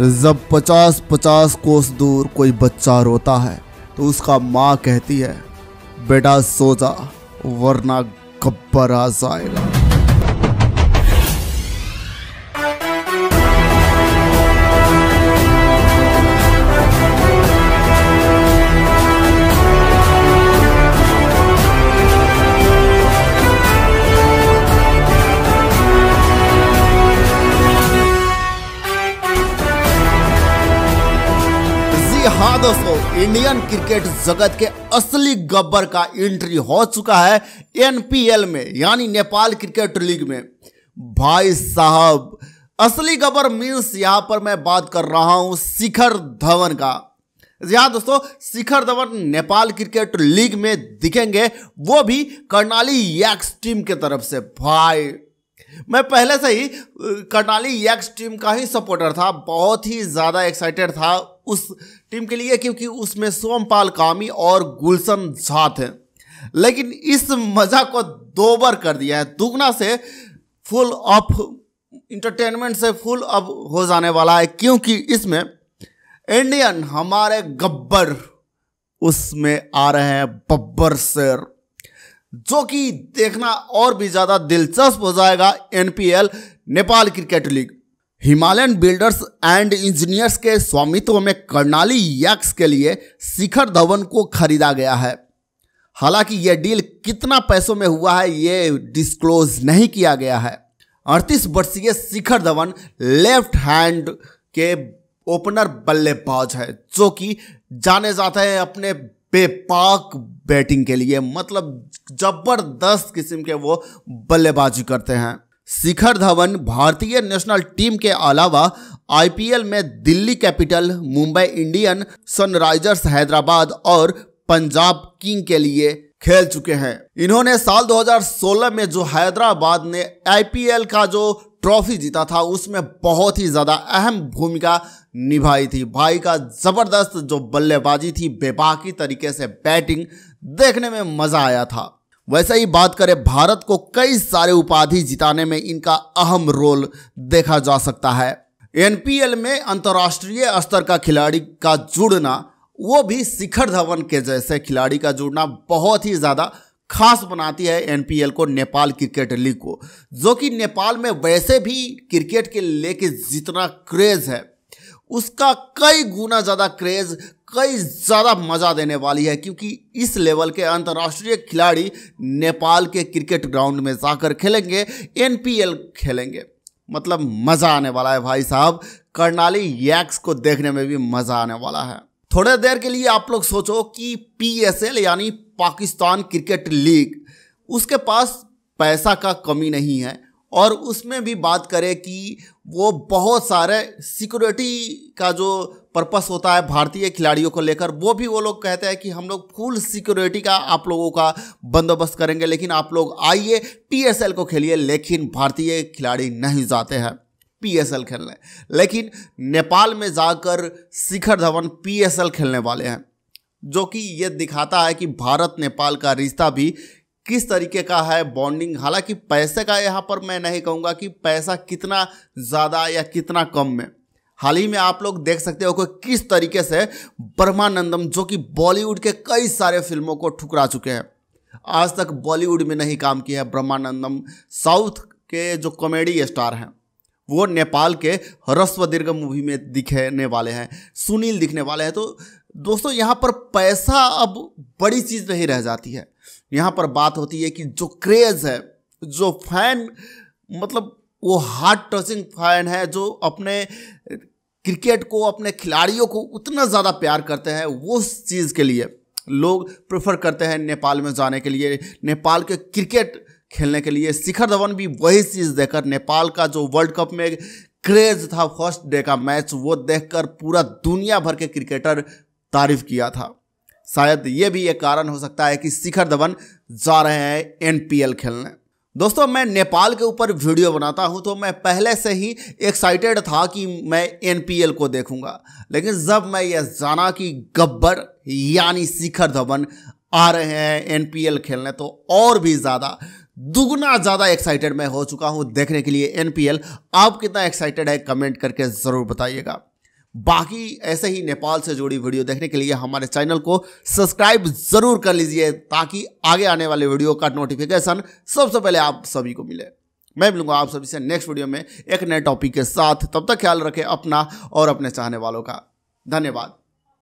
जब पचास पचास कोस दूर कोई बच्चा रोता है तो उसका माँ कहती है बेटा सो जा वरना गब्बर आ जाएगा हाँ दोस्तों इंडियन क्रिकेट जगत के असली गब्बर का एंट्री हो चुका है एनपीएल में यानी नेपाल क्रिकेट लीग में भाई साहब असली गब्बर मीन्स यहां पर मैं बात कर रहा हूं शिखर धवन का यहां दोस्तों शिखर धवन नेपाल क्रिकेट लीग में दिखेंगे वो भी कर्णाली यक्स टीम के तरफ से भाई मैं पहले से ही कर्णाली यक्स टीम का ही सपोर्टर था बहुत ही ज़्यादा एक्साइटेड था उस टीम के लिए क्योंकि उसमें सोमपाल कामी और गुलशन झा थे लेकिन इस मजा को दोबर कर दिया है दुगना से फुल ऑफ इंटरटेनमेंट से फुल अब हो जाने वाला है क्योंकि इसमें इंडियन हमारे गब्बर उसमें आ रहे हैं बब्बर सर जो कि देखना और भी ज़्यादा दिलचस्प हो जाएगा NPL Nepal cricket league Himalayan Builders and Engineers के स्वामित्व में कर्नाली यक्स के लिए शिखर धवन को खरीदा गया है हालांकि यह डील कितना पैसों में हुआ है ये डिस्क्लोज नहीं किया गया है अड़तीस वर्षीय शिखर धवन लेफ्ट हैंड के ओपनर बल्लेबाज है जो कि जाने जाते हैं अपने बेपाक बैटिंग के लिए मतलब जबरदस्त किस्म के वो बल्लेबाजी करते हैं शिखर धवन भारतीय नेशनल टीम के अलावा आईपीएल में Delhi Capital Mumbai Indian Sunrisers Hyderabad और पंजाब किंग के लिए खेल चुके हैं इन्होंने साल 2016 में जो हैदराबाद ने आईपीएल का जो ट्रॉफी जीता था उसमें बहुत ही ज़्यादा अहम भूमिका निभाई थी भाई का ज़बरदस्त जो बल्लेबाजी थी बेबाकी तरीके से बैटिंग देखने में मज़ा आया था वैसे ही बात करें भारत को कई सारे उपाधि जिताने में इनका अहम रोल देखा जा सकता है एनपीएल में अंतर्राष्ट्रीय स्तर का खिलाड़ी का जुड़ना वो भी शिखर धवन के जैसे खिलाड़ी का जुड़ना बहुत ही ज़्यादा खास बनाती है एनपीएल को नेपाल क्रिकेट लीग को जो कि नेपाल में वैसे भी क्रिकेट के लेके जितना क्रेज़ है उसका कई गुना ज़्यादा क्रेज़ कई ज़्यादा मज़ा देने वाली है क्योंकि इस लेवल के अंतर्राष्ट्रीय खिलाड़ी नेपाल के क्रिकेट ग्राउंड में जाकर खेलेंगे एनपीएल खेलेंगे मतलब मज़ा आने वाला है भाई साहब कर्नाली यैक्स को देखने में भी मज़ा आने वाला है थोड़े देर के लिए आप लोग सोचो कि पीएसएल यानी पाकिस्तान क्रिकेट लीग उसके पास पैसा का कमी नहीं है और उसमें भी बात करें कि वो बहुत सारे सिक्योरिटी का जो पर्पस होता है भारतीय खिलाड़ियों को लेकर वो भी वो लोग कहते हैं कि हम लोग फुल सिक्योरिटी का आप लोगों का बंदोबस्त करेंगे लेकिन आप लोग आइए पीएसएल को खेलिए लेकिन भारतीय खिलाड़ी नहीं जाते हैं पीएसएल खेलने लेकिन नेपाल में जाकर शिखर धवन पीएसएल खेलने वाले हैं जो कि ये दिखाता है कि भारत नेपाल का रिश्ता भी किस तरीके का है बॉन्डिंग हालांकि पैसे का यहाँ पर मैं नहीं कहूँगा कि पैसा कितना ज़्यादा या कितना कम में हाल ही में आप लोग देख सकते हो कि किस तरीके से ब्रह्मानंदम जो कि बॉलीवुड के कई सारे फिल्मों को ठुकरा चुके हैं आज तक बॉलीवुड में नहीं काम किया है ब्रह्मानंदम साउथ के जो कॉमेडी स्टार हैं वो नेपाल के ह्रस्व दीर्घ मूवी में दिखने वाले हैं सुनील दिखने वाले हैं तो दोस्तों यहाँ पर पैसा अब बड़ी चीज़ नहीं रह जाती है यहाँ पर बात होती है कि जो क्रेज़ है जो फैन मतलब वो हार्ट टचिंग फैन है जो अपने क्रिकेट को अपने खिलाड़ियों को उतना ज़्यादा प्यार करते हैं वो चीज़ के लिए लोग प्रेफर करते हैं नेपाल में जाने के लिए नेपाल के क्रिकेट खेलने के लिए शिखर धवन भी वही चीज़ देखकर नेपाल का जो वर्ल्ड कप में क्रेज था फर्स्ट डे का मैच वो देखकर पूरा दुनिया भर के क्रिकेटर तारीफ किया था शायद यह भी एक कारण हो सकता है कि शिखर धवन जा रहे हैं एनपीएल खेलने दोस्तों मैं नेपाल के ऊपर वीडियो बनाता हूं तो मैं पहले से ही एक्साइटेड था कि मैं एनपीएल को देखूंगा लेकिन जब मैं यह जाना कि गब्बर यानी शिखर धवन आ रहे हैं एनपीएल खेलने तो और भी ज़्यादा दुगना ज़्यादा एक्साइटेड मैं हो चुका हूं देखने के लिए एनपीएल आप कितना एक्साइटेड है कमेंट करके ज़रूर बताइएगा बाकी ऐसे ही नेपाल से जुड़ी वीडियो देखने के लिए हमारे चैनल को सब्सक्राइब जरूर कर लीजिए ताकि आगे आने वाले वीडियो का नोटिफिकेशन सबसे पहले आप सभी को मिले मैं मिलूंगा आप सभी से नेक्स्ट वीडियो में एक नए टॉपिक के साथ तब तक ख्याल रखें अपना और अपने चाहने वालों का धन्यवाद